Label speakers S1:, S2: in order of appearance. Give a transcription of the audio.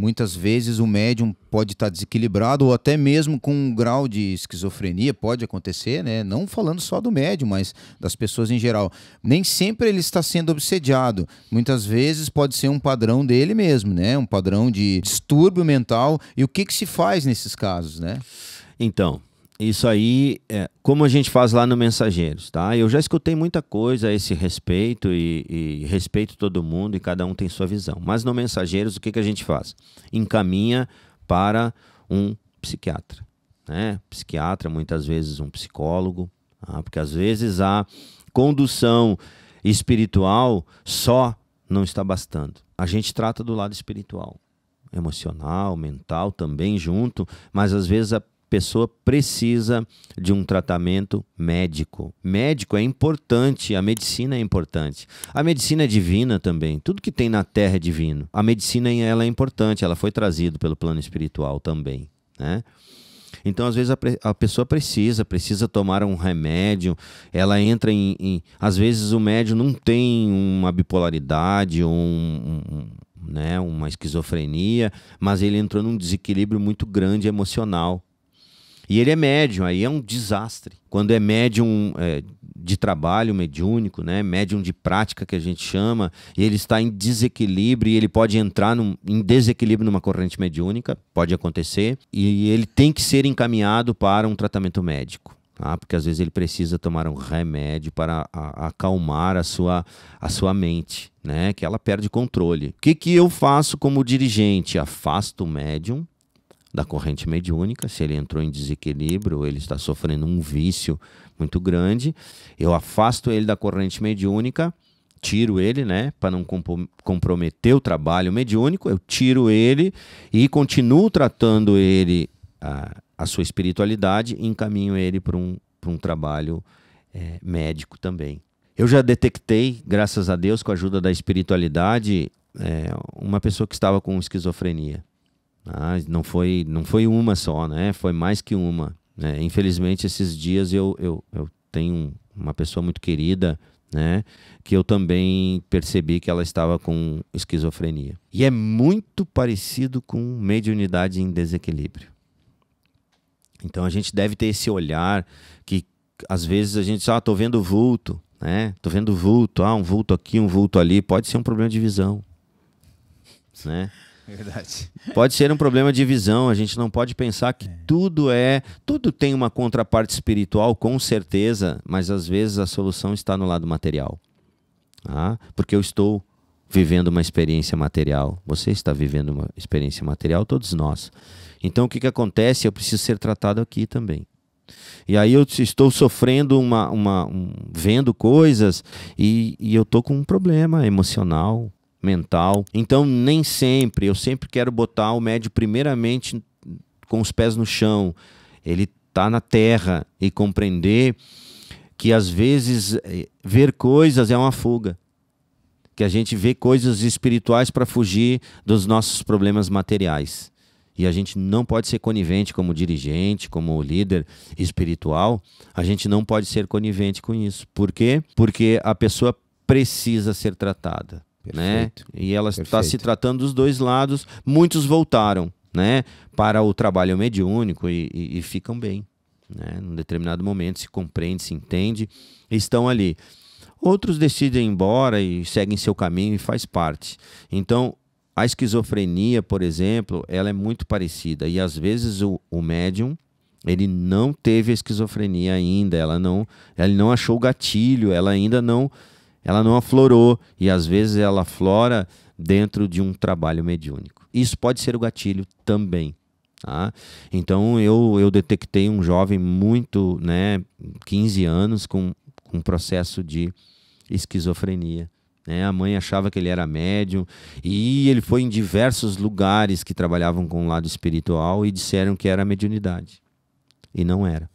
S1: Muitas vezes o médium pode estar desequilibrado ou até mesmo com um grau de esquizofrenia, pode acontecer, né? Não falando só do médium, mas das pessoas em geral. Nem sempre ele está sendo obsediado. Muitas vezes pode ser um padrão dele mesmo, né? Um padrão de distúrbio mental. E o que, que se faz nesses casos, né? Então, isso aí, é, como a gente faz lá no Mensageiros, tá? Eu já escutei muita coisa a esse respeito e, e, respeito todo mundo e cada um tem sua visão. Mas no Mensageiros, o que, que a gente faz? Encaminha para um psiquiatra, né? Psiquiatra, muitas vezes um psicólogo, tá? porque às vezes a condução espiritual só não está bastando. A gente trata do lado espiritual, emocional, mental também junto, mas às vezes a pessoa precisa de um tratamento médico. Médico é importante, a medicina é importante. A medicina é divina também. Tudo que tem na terra é divino. A medicina ela é importante, ela foi trazida pelo plano espiritual também, né? Então, às vezes, a, a, pessoa precisa, precisa tomar um remédio, ela entra em. em às vezes, o médium não tem uma bipolaridade ou um, um, né, uma esquizofrenia, mas ele entrou num desequilíbrio muito grande emocional. E ele é médium, aí é um desastre. Quando é médium é, de trabalho mediúnico, né? médium de prática que a gente chama, e ele está em desequilíbrio, e ele pode entrar num, em desequilíbrio numa corrente mediúnica, pode acontecer, e ele tem que ser encaminhado para um tratamento médico. Ah, porque às vezes ele precisa tomar um remédio para a, a acalmar a sua, a sua mente, né? Que ela perde controle. O que, que eu faço como dirigente? Afasto o médium da corrente mediúnica, se ele entrou em desequilíbrio, ele está sofrendo um vício muito grande, eu afasto ele da corrente mediúnica, tiro ele, né, para não comprometer o trabalho mediúnico, eu tiro ele e continuo tratando ele, a, a sua espiritualidade, e encaminho ele para um, um trabalho é, médico também. Eu já detectei, graças a Deus, com a ajuda da espiritualidade, é, uma pessoa que estava com esquizofrenia. Ah, não foi não foi uma só, né? Foi mais que uma. Né? Infelizmente, esses dias eu, eu, eu tenho uma pessoa muito querida, né? Que eu também percebi que ela estava com esquizofrenia. E é muito parecido com mediunidade em desequilíbrio. Então a gente deve ter esse olhar que às vezes a gente só ah, tô vendo vulto, né? Tô vendo vulto, ah, um vulto aqui, um vulto ali, pode ser um problema de visão, né? Verdade. Pode ser um problema de visão. A gente não pode pensar que é. tudo é. Tudo tem uma contraparte espiritual, com certeza, mas às vezes a solução está no lado material. Ah, porque eu estou vivendo uma experiência material. Você está vivendo uma experiência material, todos nós. Então o que, que acontece? Eu preciso ser tratado aqui também. E aí eu estou sofrendo uma, uma um, vendo coisas e, e eu estou com um problema emocional, mental. Então, nem sempre, eu sempre quero botar o médio primeiramente com os pés no chão. Ele tá na terra e compreender que às vezes eh, ver coisas é uma fuga. Que a gente vê coisas espirituais para fugir dos nossos problemas materiais. E a gente não pode ser conivente como dirigente, como líder espiritual. A gente não pode ser conivente com isso. Por quê? Porque a pessoa precisa ser tratada né? E ela está se tratando dos dois lados. Muitos voltaram, né? Para o trabalho mediúnico e, e, e ficam bem, né? Num determinado momento se compreende, se entende, estão ali. Outros decidem ir embora e seguem seu caminho e faz parte. Então, a esquizofrenia, por exemplo, ela é muito parecida. E às vezes o, o médium, ele não teve esquizofrenia ainda, ela não, ele não achou o gatilho, ela ainda não ela não aflorou e às vezes ela aflora dentro de um trabalho mediúnico. Isso pode ser o gatilho também. Tá? Então eu, eu detectei um jovem muito, né, 15 anos, com, com um processo de esquizofrenia. Né? A mãe achava que ele era médium e ele foi em diversos lugares que trabalhavam com o lado espiritual e disseram que era mediunidade. E não era.